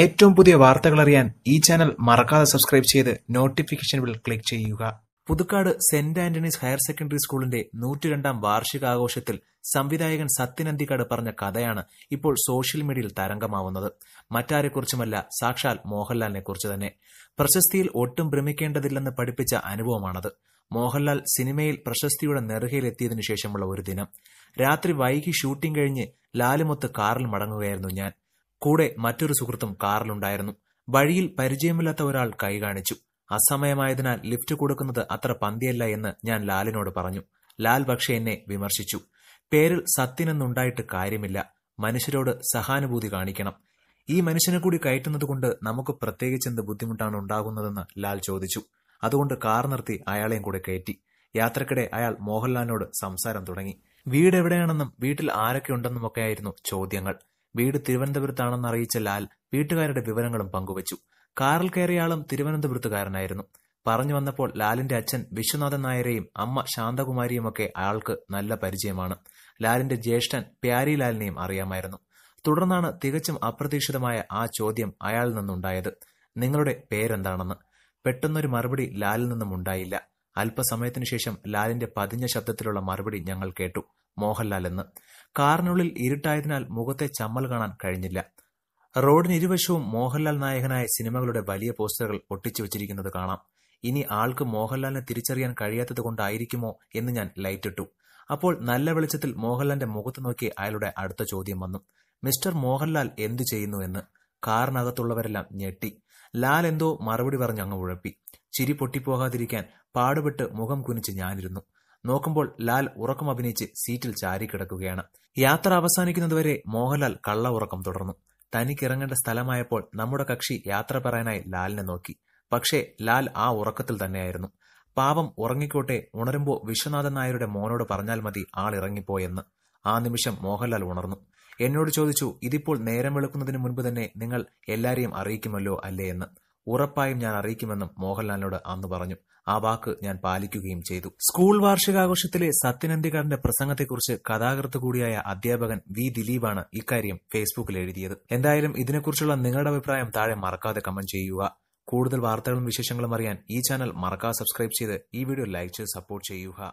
ഏറ്റവും പുതിയ വാർത്തകൾ അറിയാൻ ഈ ചാനൽ മറക്കാതെ സബ്സ്ക്രൈബ് ചെയ്ത് നോട്ടിഫിക്കേഷൻ ബിൽ ക്ലിക്ക് ചെയ്യുക Puthukkad saint Antony's higher secondary സ്കൂളിന്റെ നൂറ്റിരണ്ടാം വാർഷികാഘോഷത്തിൽ സംവിധായകൻ സത്യൻ പറഞ്ഞ കഥയാണ് ഇപ്പോൾ സോഷ്യൽ മീഡിയയിൽ തരംഗമാവുന്നത് മറ്റാരെക്കുറിച്ചുമല്ല സാക്ഷാൽ മോഹൻലാലിനെ കുറിച്ച് തന്നെ പ്രശസ്തിയിൽ ഒട്ടും ഭ്രമിക്കേണ്ടതില്ലെന്ന് പഠിപ്പിച്ച അനുഭവമാണത് മോഹൻലാൽ സിനിമയിൽ പ്രശസ്തിയുടെ നെറുകയിലെത്തിയതിനു ശേഷമുള്ള ഒരു ദിനം രാത്രി വൈകി ഷൂട്ടിംഗ് കഴിഞ്ഞ് ലാലുമൊത്ത് കാറിൽ മടങ്ങുകയായിരുന്നു ഞാൻ കൂടെ മറ്റൊരു സുഹൃത്തും കാറിലുണ്ടായിരുന്നു വഴിയിൽ പരിചയമില്ലാത്ത ഒരാൾ കൈ കാണിച്ചു അസമയമായതിനാൽ ലിഫ്റ്റ് കൊടുക്കുന്നത് അത്ര പന്തിയല്ല എന്ന് ഞാൻ ലാലിനോട് പറഞ്ഞു ലാൽ പക്ഷെ എന്നെ വിമർശിച്ചു പേരിൽ സത്യനെന്നുണ്ടായിട്ട് കാര്യമില്ല മനുഷ്യരോട് സഹാനുഭൂതി കാണിക്കണം ഈ മനുഷ്യനെ കൂടി കയറ്റുന്നതുകൊണ്ട് നമുക്ക് പ്രത്യേകിച്ച് എന്ത് ബുദ്ധിമുട്ടാണ് ഉണ്ടാകുന്നതെന്ന് ലാൽ ചോദിച്ചു അതുകൊണ്ട് കാർ നിർത്തി അയാളെയും കൂടെ കയറ്റി യാത്രക്കിടെ അയാൾ മോഹൻലാലിനോട് സംസാരം തുടങ്ങി വീട് എവിടെയാണെന്നും വീട്ടിൽ ആരൊക്കെ ഒക്കെയായിരുന്നു ചോദ്യങ്ങൾ വീട് തിരുവനന്തപുരത്താണെന്ന് അറിയിച്ച ലാൽ വീട്ടുകാരുടെ വിവരങ്ങളും പങ്കുവച്ചു കാറിൽ കയറിയാളും തിരുവനന്തപുരത്തുകാരനായിരുന്നു പറഞ്ഞു വന്നപ്പോൾ ലാലിന്റെ അച്ഛൻ വിശ്വനാഥൻ നായരെയും അമ്മ ശാന്തകുമാരിയുമൊക്കെ അയാൾക്ക് നല്ല പരിചയമാണ് ലാലിന്റെ ജ്യേഷ്ഠൻ പ്യാരി ലാലിനെയും അറിയാമായിരുന്നു തുടർന്നാണ് തികച്ചും അപ്രതീക്ഷിതമായ ആ ചോദ്യം അയാളിൽ നിന്നുണ്ടായത് നിങ്ങളുടെ പേരെന്താണെന്ന് പെട്ടെന്നൊരു മറുപടി ലാലിൽ നിന്നും ഉണ്ടായില്ല അല്പസമയത്തിനു ശേഷം ലാലിന്റെ പതിഞ്ഞ ശബ്ദത്തിലുള്ള മറുപടി ഞങ്ങൾ കേട്ടു മോഹൻലാൽ എന്ന് കാറിനുള്ളിൽ ഇരുട്ടായതിനാൽ മുഖത്തെ ചമ്മൽ കാണാൻ കഴിഞ്ഞില്ല റോഡിന് ഇരുവശവും മോഹൻലാൽ നായകനായ സിനിമകളുടെ വലിയ പോസ്റ്ററുകൾ ഒട്ടിച്ചു വെച്ചിരിക്കുന്നത് കാണാം ഇനി ആൾക്ക് മോഹൻലാലിനെ തിരിച്ചറിയാൻ കഴിയാത്തത് കൊണ്ടായിരിക്കുമോ എന്ന് ഞാൻ ലൈറ്റിട്ടു അപ്പോൾ നല്ല വെളിച്ചത്തിൽ മോഹൻലാലിന്റെ മുഖത്ത് നോക്കി അയാളുടെ അടുത്ത ചോദ്യം വന്നു മിസ്റ്റർ മോഹൻലാൽ എന്തു ചെയ്യുന്നു എന്ന് കാറിനകത്തുള്ളവരെല്ലാം ഞെട്ടി ലാൽ എന്തോ മറുപടി പറഞ്ഞ് അങ്ങ് ഉഴപ്പി ചിരി പൊട്ടിപ്പോകാതിരിക്കാൻ പാടുപെട്ട് മുഖം കുനിച്ച് ഞാനിരുന്നു നോക്കുമ്പോൾ ലാൽ ഉറക്കം അഭിനയിച്ച് സീറ്റിൽ ചാരി കിടക്കുകയാണ് യാത്ര അവസാനിക്കുന്നതുവരെ മോഹൻലാൽ കള്ള ഉറക്കം തുടർന്നു തനിക്കിറങ്ങേണ്ട സ്ഥലമായപ്പോൾ നമ്മുടെ കക്ഷി യാത്ര പറയാനായി ലാലിനെ നോക്കി പക്ഷേ ലാൽ ആ ഉറക്കത്തിൽ തന്നെയായിരുന്നു പാവം ഉറങ്ങിക്കോട്ടെ ഉണരുമ്പോൾ വിശ്വനാഥൻ നായരുടെ മോനോട് പറഞ്ഞാൽ മതി ആൾ ഇറങ്ങിപ്പോയെന്ന് ആ നിമിഷം മോഹൻലാൽ ഉണർന്നു എന്നോട് ചോദിച്ചു ഇതിപ്പോൾ നേരം വെളുക്കുന്നതിന് മുൻപ് തന്നെ നിങ്ങൾ എല്ലാരെയും അറിയിക്കുമല്ലോ അല്ലേ എന്ന് ഉറപ്പായും ഞാൻ അറിയിക്കുമെന്നും മോഹൻലാലിനോട് അന്ന് പറഞ്ഞു ആ വാക്ക് ഞാൻ പാലിക്കുകയും ചെയ്തു സ്കൂൾ വാർഷികാഘോഷത്തിലെ സത്യനന്ദികാരന്റെ പ്രസംഗത്തെക്കുറിച്ച് കഥാകൃത്ത് കൂടിയായ അധ്യാപകൻ വി ദിലീപാണ് ഇക്കാര്യം ഫേസ്ബുക്കിൽ എഴുതിയത് എന്തായാലും ഇതിനെക്കുറിച്ചുള്ള നിങ്ങളുടെ അഭിപ്രായം താഴെ മറക്കാതെ കമന്റ് ചെയ്യുക കൂടുതൽ വാർത്തകളും വിശേഷങ്ങളും അറിയാൻ ഈ ചാനൽ മറക്കാതെ സബ്സ്ക്രൈബ് ചെയ്ത് ഈ വീഡിയോ ലൈക്ക് ചെയ്ത് സപ്പോർട്ട് ചെയ്യുക